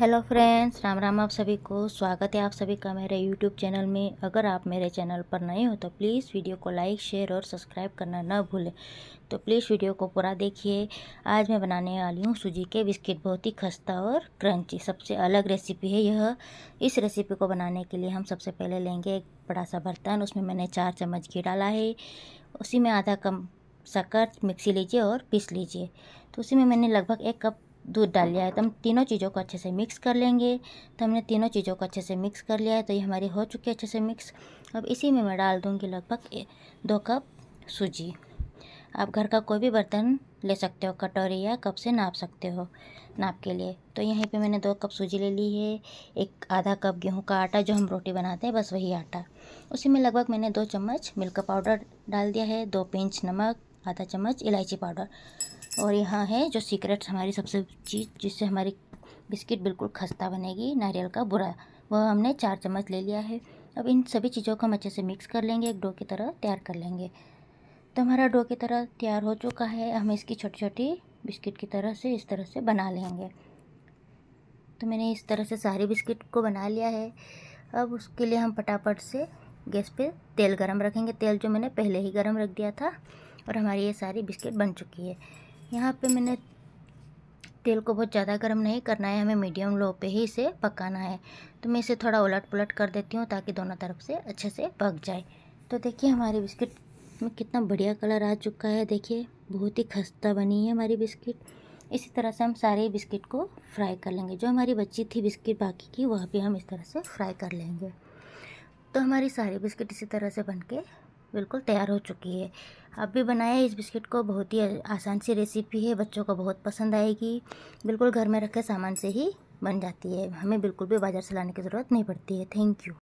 hello friends Ram Ram आप सभी को स्वागत है आप सभी का मेरे यूट्यूब चैनल में अगर आप मेरे चैनल पर नए हो तो प्लीज़ वीडियो को लाइक शेयर और सब्सक्राइब करना ना भूलें तो प्लीज़ वीडियो को पूरा देखिए आज मैं बनाने वाली हूँ सूजी के बिस्किट बहुत ही खस्ता और क्रंची सबसे अलग रेसिपी है यह इस रेसिपी को बनाने के लिए हम सबसे पहले लेंगे एक बड़ा सा बर्तन उसमें मैंने चार चम्मच घी डाला है उसी में आधा कम शक्कर मिक्सी लीजिए और पीस लीजिए तो उसी में मैंने लगभग एक कप दूध डाल लिया है तो हम तीनों चीज़ों को अच्छे से मिक्स कर लेंगे तो हमने तीनों चीज़ों को अच्छे से मिक्स कर लिया है तो ये हमारी हो चुकी है अच्छे से मिक्स अब इसी में मैं डाल दूँगी लगभग दो कप सूजी आप घर का कोई भी बर्तन ले सकते हो कटोरी या कप से नाप सकते हो नाप के लिए तो यहीं पे मैंने दो कप सूजी ले ली है एक आधा कप गेहूं का आटा जो हम रोटी बनाते हैं बस वही आटा उसी में लगभग मैंने दो चम्मच मिल्क पाउडर डाल दिया है दो पिंच नमक आधा चम्मच इलायची पाउडर और यहाँ है जो सीक्रेट्स हमारी सबसे चीज़ जिससे हमारी बिस्किट बिल्कुल खस्ता बनेगी नारियल का बुरा वह हमने चार चम्मच ले लिया है अब इन सभी चीज़ों को हम अच्छे से मिक्स कर लेंगे एक डो की तरह तैयार कर लेंगे तो हमारा डो की तरह तैयार हो चुका है हम इसकी छोटी छोटी बिस्किट की तरह से इस तरह से बना लेंगे तो मैंने इस तरह से सारी बिस्किट को बना लिया है अब उसके लिए हम फटाफट से गैस पे तेल गरम रखेंगे तेल जो मैंने पहले ही गरम रख दिया था और हमारी ये सारी बिस्किट बन चुकी है यहाँ पे मैंने तेल को बहुत ज़्यादा गर्म नहीं करना है हमें मीडियम लो पे ही इसे पकाना है तो मैं इसे थोड़ा उलट पुलट कर देती हूँ ताकि दोनों तरफ से अच्छे से पक जाए तो देखिए हमारे बिस्किट में कितना बढ़िया कलर आ चुका है देखिए बहुत ही खस्ता बनी है हमारी बिस्किट इसी तरह से हम सारे बिस्किट को फ्राई कर लेंगे जो हमारी बच्ची थी बिस्किट बाकी की वह भी हम इस तरह से फ्राई कर लेंगे तो हमारी सारी बिस्किट इसी तरह से बन के बिल्कुल तैयार हो चुकी है आप भी बनाए इस बिस्किट को बहुत ही आसान सी रेसिपी है बच्चों को बहुत पसंद आएगी बिल्कुल घर में रखे सामान से ही बन जाती है हमें बिल्कुल भी बाज़ार से लाने की ज़रूरत नहीं पड़ती है थैंक यू